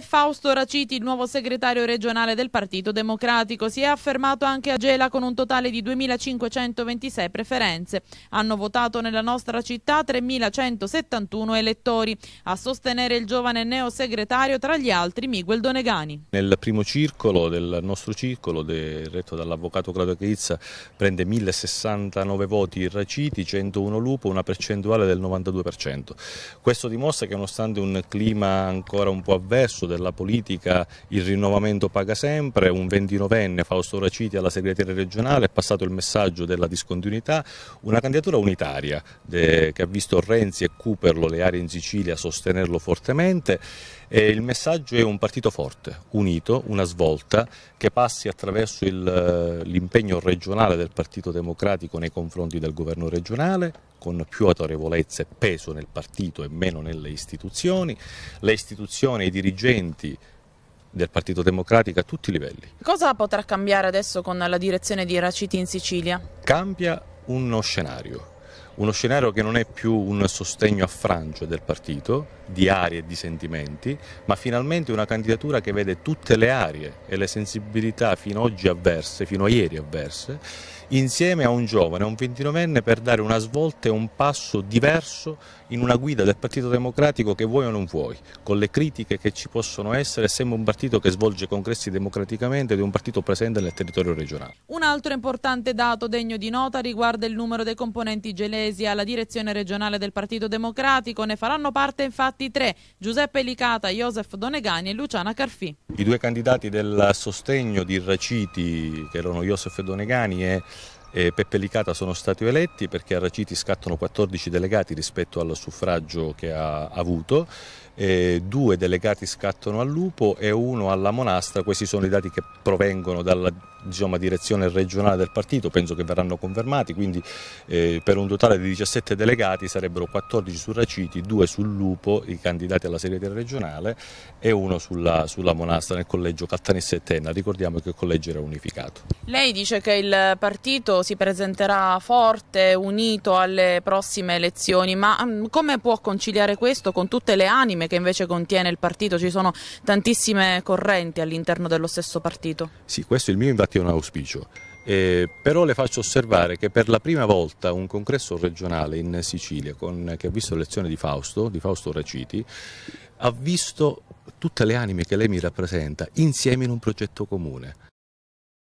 Fausto Raciti, il nuovo segretario regionale del Partito Democratico. Si è affermato anche a Gela con un totale di 2.526 preferenze. Hanno votato nella nostra città 3.171 elettori. A sostenere il giovane neo segretario, tra gli altri, Miguel Donegani. Nel primo circolo del nostro circolo, retto dall'avvocato Claudio Chirizza, prende 1.069 voti Raciti, 101 Lupo, una percentuale del 92%. Questo dimostra che nonostante un clima ancora un po' avverso della politica il rinnovamento paga sempre, un 29enne Fausto Raciti alla segretaria regionale è passato il messaggio della discontinuità, una candidatura unitaria de, che ha visto Renzi e Cuperlo, le aree in Sicilia, sostenerlo fortemente e il messaggio è un partito forte, unito, una svolta che passi attraverso l'impegno regionale del Partito Democratico nei confronti del governo regionale, con più autorevolezza e peso nel partito e meno nelle istituzioni, le istituzioni e i dirigenti dirigenti del Partito Democratico a tutti i livelli. Cosa potrà cambiare adesso con la direzione di Raciti in Sicilia? Cambia uno scenario, uno scenario che non è più un sostegno a frangio del partito, di aree e di sentimenti, ma finalmente una candidatura che vede tutte le aree e le sensibilità fino oggi avverse, fino a ieri avverse, insieme a un giovane, a un ventinovenne, per dare una svolta e un passo diverso in una guida del Partito Democratico che vuoi o non vuoi, con le critiche che ci possono essere, sembra un partito che svolge congressi democraticamente ed è un partito presente nel territorio regionale. Un altro importante dato degno di nota riguarda il numero dei componenti gelesi eletti alla direzione regionale del Partito Democratico. Ne faranno parte infatti tre, Giuseppe Licata, Josef Donegani e Luciana Carfì. I due candidati del sostegno di Raciti, che erano Josef Donegani e e Peppe Licata sono stati eletti perché a Raciti scattano 14 delegati rispetto al suffragio che ha avuto, due delegati scattano al Lupo e uno alla Monastra, questi sono i dati che provengono dalla diciamo, direzione regionale del partito, penso che verranno confermati, quindi eh, per un totale di 17 delegati sarebbero 14 su Raciti, 2 sul Lupo, i candidati alla segreteria regionale e uno sulla, sulla Monastra nel collegio Cattanessa e Tenna, ricordiamo che il collegio era unificato. Lei dice che il partito si presenterà forte, unito alle prossime elezioni, ma mm, come può conciliare questo con tutte le anime che invece contiene il partito? Ci sono tantissime correnti all'interno dello stesso partito. Sì, questo è il mio invito infatti è un auspicio. Eh, però le faccio osservare che per la prima volta un congresso regionale in Sicilia con, che ha visto l'elezione di Fausto, di Fausto Raciti, ha visto tutte le anime che lei mi rappresenta insieme in un progetto comune.